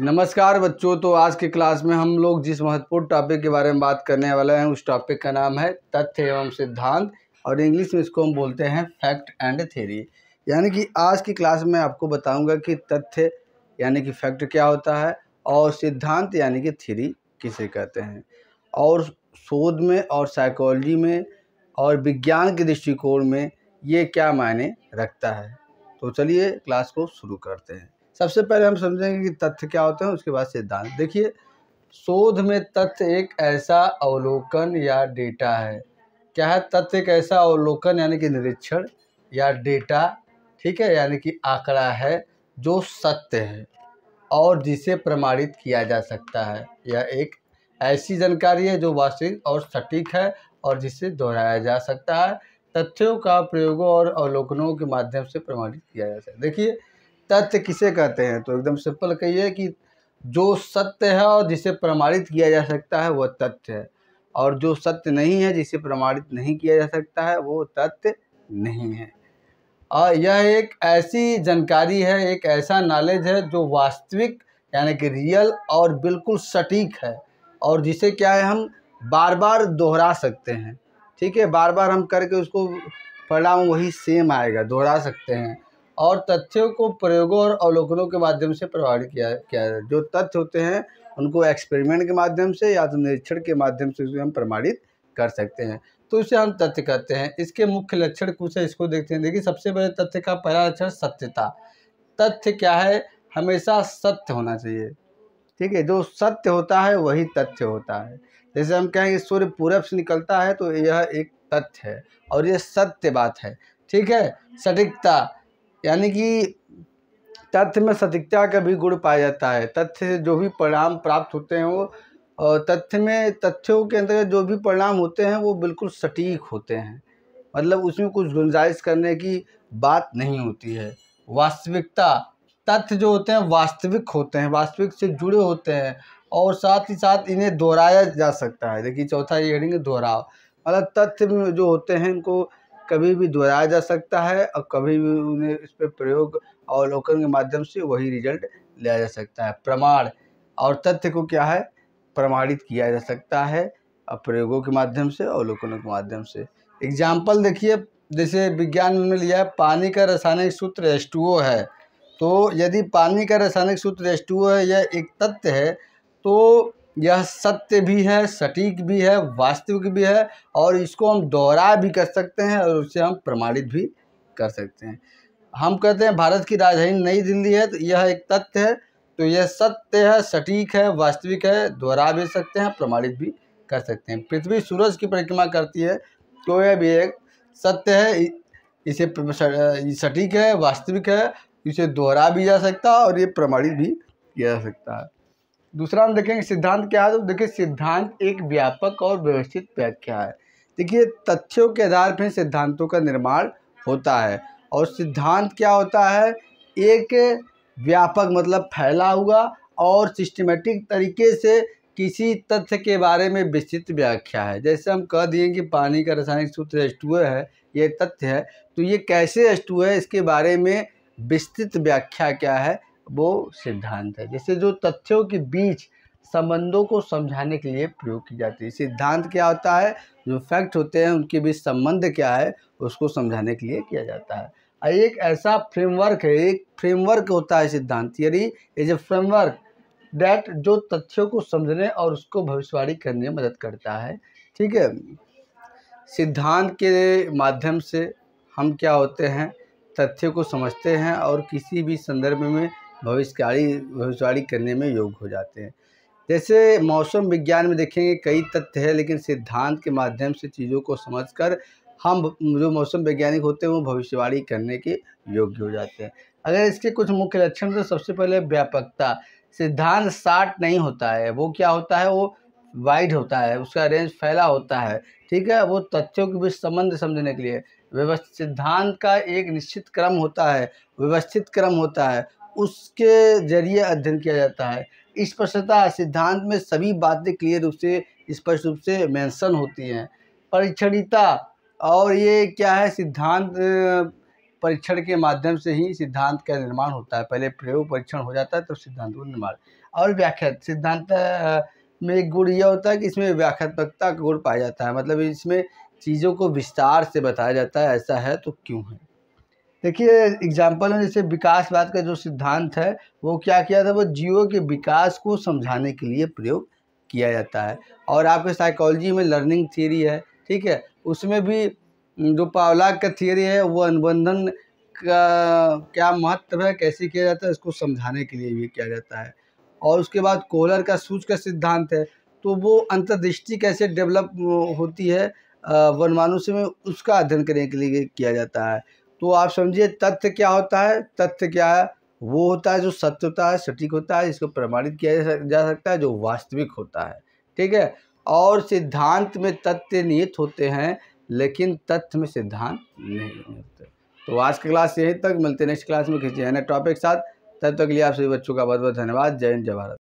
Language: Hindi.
नमस्कार बच्चों तो आज के क्लास में हम लोग जिस महत्वपूर्ण टॉपिक के बारे में बात करने वाले हैं उस टॉपिक का नाम है तथ्य एवं सिद्धांत और इंग्लिश में इसको हम बोलते हैं फैक्ट एंड थेरी यानी कि आज की क्लास में आपको बताऊंगा कि तथ्य यानी कि फैक्ट क्या होता है और सिद्धांत यानी कि थेरी किसे कहते हैं और शोध में और साइकोलॉजी में और विज्ञान के दृष्टिकोण में ये क्या मायने रखता है तो चलिए क्लास को शुरू करते हैं सबसे पहले हम समझेंगे कि तथ्य क्या होते हैं उसके बाद सिद्धांत देखिए शोध में तथ्य एक ऐसा अवलोकन या डेटा है क्या है तथ्य एक ऐसा अवलोकन यानी कि निरीक्षण या डेटा ठीक है यानी कि आंकड़ा है जो सत्य है और जिसे प्रमाणित किया जा सकता है यह एक ऐसी जानकारी है जो वास्तविक और सटीक है और जिसे दोहराया जा सकता है तथ्यों का प्रयोगों और अवलोकनों के माध्यम से प्रमाणित किया जा सकता है देखिए तथ्य किसे कहते हैं तो एकदम सिंपल कहिए कि जो सत्य है और जिसे प्रमाणित किया जा सकता है वह तथ्य है और जो सत्य नहीं है जिसे प्रमाणित नहीं किया जा सकता है वो तथ्य नहीं है और यह एक ऐसी जानकारी है एक ऐसा नॉलेज है जो वास्तविक यानी कि रियल और बिल्कुल सटीक है और जिसे क्या है हम बार बार दोहरा सकते हैं ठीक है बार बार हम करके उसको पढ़ाऊँ वही सेम आएगा दोहरा सकते हैं और तथ्यों को प्रयोगों और अवलोकनों के माध्यम से प्रभावित किया किया है जो तथ्य होते हैं उनको एक्सपेरिमेंट के माध्यम से या तो निरीक्षण के माध्यम से उसे हम प्रमाणित कर सकते हैं तो इसे हम तथ्य कहते हैं इसके मुख्य लक्षण कुछ है इसको देखते हैं देखिए सबसे पहले तथ्य का पहला लक्षण सत्यता तथ्य क्या है हमेशा सत्य होना चाहिए ठीक है जो सत्य होता है वही तथ्य होता है जैसे हम कहेंगे सूर्य पूरब से निकलता है तो यह एक तथ्य है और यह सत्य बात है ठीक है सटीकता यानी कि तथ्य में सटीकता का भी गुण पाया जाता है तथ्य से जो भी परिणाम प्राप्त होते हैं वो और तथ्य में तथ्यों के अंतर्गत जो भी परिणाम होते हैं वो बिल्कुल सटीक होते हैं मतलब उसमें कुछ गुंजाइश करने की बात नहीं होती है वास्तविकता तथ्य जो होते हैं वास्तविक होते हैं वास्तविक से जुड़े होते हैं और साथ ही साथ इन्हें दोहराया जा सकता है देखिए चौथा ये हेडिंग दोहराव मतलब तथ्य जो होते हैं इनको कभी भी दोहराया जा सकता है और कभी भी उन्हें इस पर प्रयोग अवलोकन के माध्यम से वही रिजल्ट लिया जा सकता है प्रमाण और तथ्य को क्या है प्रमाणित किया जा सकता है और प्रयोगों के माध्यम से अवलोकनों के माध्यम से एग्जाम्पल देखिए जैसे विज्ञान में लिया है पानी का रासायनिक सूत्र एस है तो यदि पानी का रासायनिक सूत्र एस है यह एक तथ्य है तो यह सत्य भी है सटीक भी है वास्तविक भी है और इसको हम दोहरा भी कर सकते हैं और उसे हम प्रमाणित भी कर सकते हैं हम कहते हैं भारत की राजधानी नई दिल्ली है तो यह एक तथ्य है तो यह सत्य है सटीक है वास्तविक है दोहरा भी सकते हैं प्रमाणित भी कर सकते हैं पृथ्वी सूरज की परिक्रमा करती है तो यह भी एक सत्य है इसे सटीक है वास्तविक है इसे दोहरा भी जा सकता है और ये प्रमाणित भी किया जा सकता है दूसरा हम देखेंगे सिद्धांत क्या है तो देखिए सिद्धांत एक व्यापक और व्यवस्थित व्याख्या है देखिए तथ्यों के आधार पर सिद्धांतों का निर्माण होता है और सिद्धांत क्या होता है एक व्यापक मतलब फैला हुआ और सिस्टमेटिक तरीके से किसी तथ्य के बारे में विस्तृत व्याख्या है जैसे हम कह दिए कि पानी का रासायनिक सूत्र एच है ये तथ्य है तो ये कैसे एच है इसके बारे में विस्तृत व्याख्या क्या है वो सिद्धांत है जैसे जो तथ्यों के बीच संबंधों को समझाने के लिए प्रयोग की जाती है सिद्धांत क्या होता है जो फैक्ट होते हैं उनके बीच संबंध क्या है उसको समझाने के लिए किया जाता है एक ऐसा फ्रेमवर्क है एक फ्रेमवर्क होता है सिद्धांत यानी इज ए फ्रेमवर्क डैट जो तथ्यों को समझने और उसको भविष्यवाणी करने में मदद करता है ठीक है सिद्धांत के माध्यम से हम क्या होते हैं तथ्यों को समझते हैं और किसी भी संदर्भ में भविष्यवाणी भविष्यवाणी करने में योग हो जाते हैं जैसे मौसम विज्ञान में देखेंगे कई तथ्य है लेकिन सिद्धांत के माध्यम से चीज़ों को समझकर हम जो मौसम वैज्ञानिक होते हैं वो भविष्यवाणी करने के योग्य हो जाते हैं अगर इसके कुछ मुख्य लक्षण तो सबसे पहले व्यापकता सिद्धांत साठ नहीं होता है वो क्या होता है वो वाइड होता है उसका रेंज फैला होता है ठीक है वो तथ्यों के बीच संबंध समझने के लिए व्यवस्थित सिद्धांत का एक निश्चित क्रम होता है व्यवस्थित क्रम होता है उसके जरिए अध्ययन किया जाता है स्पष्टता सिद्धांत में सभी बातें क्लियर रूप से स्पष्ट रूप से मेंशन होती हैं परीक्षणिता और ये क्या है सिद्धांत परीक्षण के माध्यम से ही सिद्धांत का निर्माण होता है पहले प्रयोग परीक्षण हो जाता है तब तो सिद्धांत का निर्माण और व्याख्या सिद्धांत में एक गुण यह होता है कि इसमें व्याख्यात्मकता का गुण पाया जाता है मतलब इसमें चीज़ों को विस्तार से बताया जाता है ऐसा है तो क्यों है देखिए एग्जाम्पल में जैसे विकासवाद का जो सिद्धांत है वो क्या किया था वो जीवों के विकास को समझाने के लिए प्रयोग किया जाता है और आपके साइकोलॉजी में लर्निंग थियरी है ठीक है उसमें भी जो पावलाग का थियरी है वो अनुबंधन का क्या महत्व है कैसे किया जाता है इसको समझाने के लिए भी किया जाता है और उसके बाद कोहलर का सूच का सिद्धांत है तो वो अंतर्दृष्टि कैसे डेवलप होती है वनमानुष्य में उसका अध्ययन करने के लिए किया जाता है तो आप समझिए तथ्य क्या होता है तथ्य क्या है वो होता है जो सत्य होता है सटीक होता है इसको प्रमाणित किया जा सकता है जो वास्तविक होता है ठीक है और सिद्धांत में तथ्य निहित होते हैं लेकिन तथ्य में सिद्धांत नहीं होते तो आज की क्लास यहीं तक मिलते नेक्स्ट क्लास में किसी ना टॉपिक के साथ तब तक के लिए आप सभी बच्चों का बहुत बहुत धन्यवाद जय हिंद जय भारत